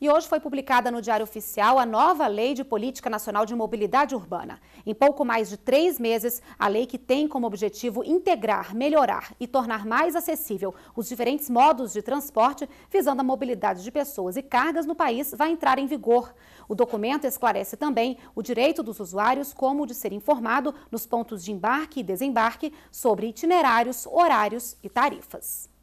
E hoje foi publicada no Diário Oficial a nova Lei de Política Nacional de Mobilidade Urbana. Em pouco mais de três meses, a lei que tem como objetivo integrar, melhorar e tornar mais acessível os diferentes modos de transporte, visando a mobilidade de pessoas e cargas no país, vai entrar em vigor. O documento esclarece também o direito dos usuários como de ser informado nos pontos de embarque e desembarque sobre itinerários, horários e tarifas.